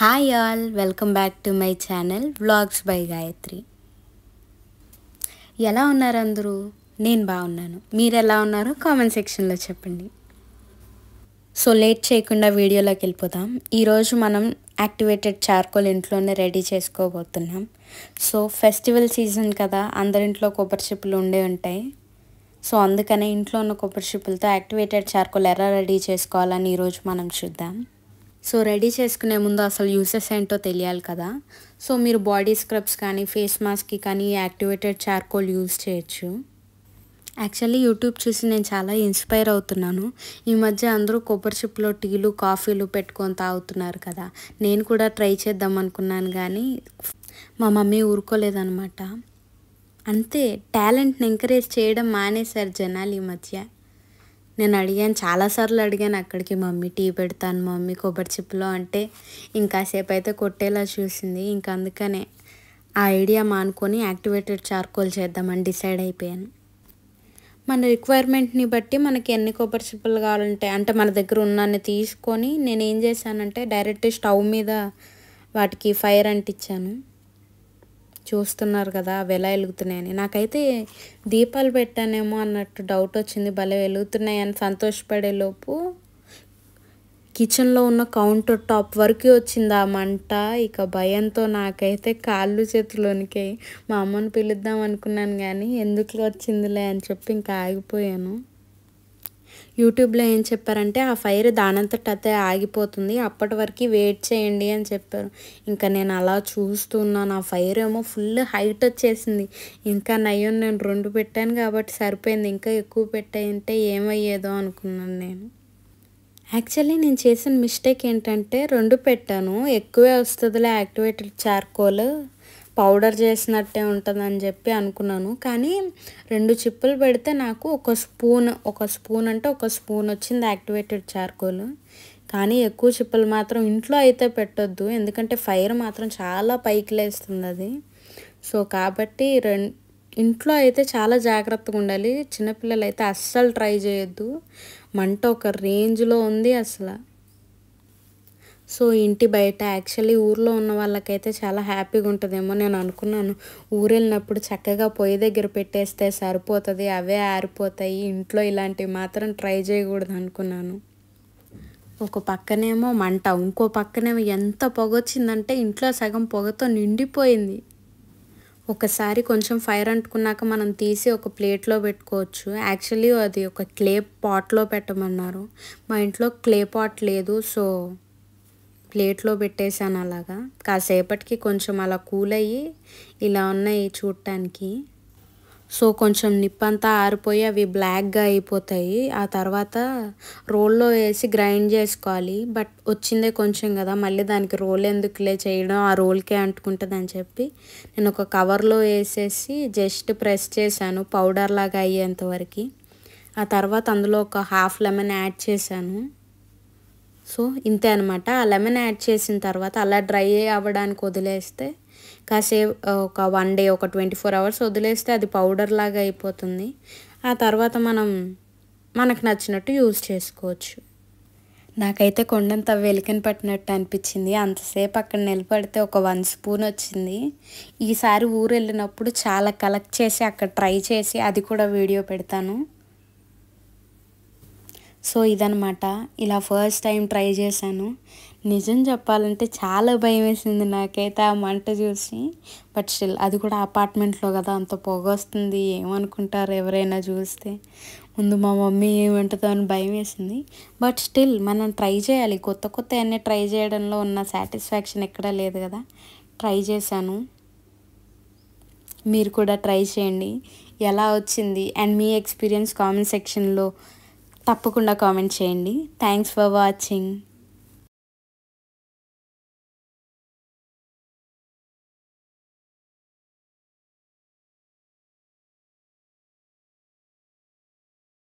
hi all welcome back to my channel vlogs by Gayatri ఎలా ఉన్నారు అందరూ నేను బాగున్నాను మీరు ఎలా ఉన్నారో కామెంట్ సెక్షన్లో చెప్పండి సో లేట్ చేయకుండా వీడియోలోకి వెళ్ళిపోదాం ఈరోజు మనం యాక్టివేటెడ్ చార్కోల్ ఇంట్లోనే రెడీ చేసుకోబోతున్నాం సో ఫెస్టివల్ సీజన్ కదా అందరింట్లో కొబ్బరి చెప్పులు ఉండే ఉంటాయి సో అందుకనే ఇంట్లో ఉన్న కొబ్బరి చెప్పులతో యాక్టివేటెడ్ చార్కోల్ ఎలా రెడీ చేసుకోవాలని ఈరోజు మనం చూద్దాం సో రెడీ చేసుకునే ముందు అసలు యూసెస్ ఏంటో తెలియాలి కదా సో మీరు బాడీ స్క్రబ్స్ కానీ ఫేస్ మాస్క్కి కానీ యాక్టివేటెడ్ చార్కోల్ యూస్ చేయొచ్చు యాక్చువల్లీ యూట్యూబ్ చూసి నేను చాలా ఇన్స్పైర్ అవుతున్నాను ఈ మధ్య అందరూ కొబ్బరి చిప్పులో టీలు కాఫీలు పెట్టుకొని తాగుతున్నారు కదా నేను కూడా ట్రై చేద్దాం అనుకున్నాను కానీ మా మమ్మీ ఊరుకోలేదనమాట అంతే టాలెంట్ని ఎంకరేజ్ చేయడం మానేశారు జనాలు ఈ మధ్య నేను అడిగాను చాలాసార్లు అడిగాను అక్కడికి మమ్మీ టీ పెడతాను మమ్మీ కొబ్బరి చిప్పులో అంటే ఇంకాసేపు అయితే కొట్టేలా చూసింది ఇంక అందుకనే ఆ ఐడియా మానుకొని యాక్టివేటెడ్ చార్కోల్ చేద్దామని డిసైడ్ అయిపోయాను మన రిక్వైర్మెంట్ని బట్టి మనకి ఎన్ని కొబ్బరి చిప్పులు కావాలంటే అంటే మన దగ్గర ఉన్నాన్ని తీసుకొని నేను ఏం చేశానంటే డైరెక్ట్ స్టవ్ మీద వాటికి ఫైర్ అంటించాను చూస్తున్నారు కదా అవి ఎలా వెలుగుతున్నాయని నాకైతే దీపాలు పెట్టానేమో అన్నట్టు డౌట్ వచ్చింది భలే వెలుగుతున్నాయని సంతోషపడేలోపు కిచెన్లో ఉన్న కౌంటర్ టాప్ వరకు వచ్చింది ఆ మంట ఇక భయంతో నాకైతే కాళ్ళు చేతిలోనికి మా అమ్మని పిలుద్దాం అనుకున్నాను కానీ ఎందుకు వచ్చిందిలే అని చెప్పి ఇంకా ఆగిపోయాను యూట్యూబ్లో ఏం చెప్పారంటే ఆ ఫైర్ దానంతట అదే ఆగిపోతుంది అప్పటి వరకు వెయిట్ చేయండి అని చెప్పారు ఇంకా నేను అలా చూస్తున్నాను ఆ ఫైర్ ఏమో ఫుల్ హైట్ వచ్చేసింది ఇంకా నయ్యం నేను రెండు పెట్టాను కాబట్టి సరిపోయింది ఇంకా ఎక్కువ పెట్టాయంటే ఏమయ్యేదో అనుకున్నాను నేను యాక్చువల్లీ నేను చేసిన మిస్టేక్ ఏంటంటే రెండు పెట్టాను ఎక్కువే వస్తుందిలే యాక్టివేటెడ్ చార్కోల్ పౌడర్ చేసినట్టే ఉంటుందని చెప్పి అనుకున్నాను కానీ రెండు చిప్పులు పెడితే నాకు ఒక స్పూన్ ఒక స్పూన్ అంటే ఒక స్పూన్ వచ్చింది యాక్టివేటెడ్ చార్కోల్ కానీ ఎక్కువ చిప్పలు మాత్రం ఇంట్లో అయితే పెట్టొద్దు ఎందుకంటే ఫైర్ మాత్రం చాలా పైకి లేస్తుంది అది సో కాబట్టి ఇంట్లో అయితే చాలా జాగ్రత్తగా ఉండాలి చిన్నపిల్లలు అయితే అస్సలు ట్రై చేయొద్దు మంట ఒక రేంజ్లో ఉంది అసలు సో ఇంటి బయట యాక్చువల్లీ ఊర్లో ఉన్న వాళ్ళకైతే చాలా హ్యాపీగా ఉంటుందేమో నేను అనుకున్నాను ఊరు వెళ్ళినప్పుడు చక్కగా పొయ్యి దగ్గర పెట్టేస్తే సరిపోతుంది అవే ఆరిపోతాయి ఇంట్లో ఇలాంటివి మాత్రం ట్రై చేయకూడదు అనుకున్నాను ఒక పక్కనేమో మంట ఇంకో పక్కనేమో ఎంత పొగ వచ్చిందంటే ఇంట్లో సగం పొగతో నిండిపోయింది ఒకసారి కొంచెం ఫైర్ అంటుకున్నాక మనం తీసి ఒక ప్లేట్లో పెట్టుకోవచ్చు యాక్చువల్లీ అది ఒక క్లే పాట్లో పెట్టమన్నారు మా ఇంట్లో క్లే పాట్ లేదు సో ప్లేట్లో పెట్టేశాను అలాగా కాసేపటికి కొంచెం అలా కూల్ అయ్యి ఇలా ఉన్నాయి చూడటానికి సో కొంచెం నిప్పంతా ఆరిపోయి అవి బ్లాక్గా అయిపోతాయి ఆ తర్వాత రోల్లో వేసి గ్రైండ్ చేసుకోవాలి బట్ వచ్చిందే కొంచెం కదా మళ్ళీ దానికి రోల్ ఎందుకులే చేయడం ఆ రోల్కే అంటుకుంటుంది అని చెప్పి నేను ఒక కవర్లో వేసేసి జస్ట్ ప్రెస్ చేశాను పౌడర్ లాగా అయ్యేంతవరకు ఆ తర్వాత అందులో ఒక హాఫ్ లెమన్ యాడ్ చేశాను సో ఇంతే అనమాట ఆ లెమన్ యాడ్ చేసిన తర్వాత అలా డ్రై అవ్వడానికి వదిలేస్తే కాసేపు ఒక వన్ డే ఒక ట్వంటీ ఫోర్ అవర్స్ వదిలేస్తే అది పౌడర్ లాగా అయిపోతుంది ఆ తర్వాత మనం మనకు నచ్చినట్టు యూజ్ చేసుకోవచ్చు నాకైతే కొండంత వెలికని పట్టినట్టు అనిపించింది అంతసేపు అక్కడ నిలబడితే ఒక వన్ స్పూన్ వచ్చింది ఈసారి ఊరు వెళ్ళినప్పుడు చాలా కలెక్ట్ చేసి అక్కడ ట్రై చేసి అది కూడా వీడియో పెడతాను సో ఇదనమాట ఇలా ఫస్ట్ టైం ట్రై చేశాను నిజం చెప్పాలంటే చాలా భయం వేసింది నాకైతే ఆ మంట చూసి బట్ స్టిల్ అది కూడా అపార్ట్మెంట్లో కదా అంత పొగ వస్తుంది ఏమనుకుంటారు ఎవరైనా చూస్తే ముందు మా మమ్మీ ఏమంటుందో అని భయం వేసింది బట్ స్టిల్ మనం ట్రై చేయాలి కొత్త కొత్త అన్నీ ట్రై చేయడంలో ఉన్న సాటిస్ఫాక్షన్ ఎక్కడా లేదు కదా ట్రై చేశాను మీరు కూడా ట్రై చేయండి ఎలా వచ్చింది అండ్ మీ ఎక్స్పీరియన్స్ కామెంట్ సెక్షన్లో తప్పకుండా కామెంట్ చేయండి థ్యాంక్స్ ఫర్ వాచింగ్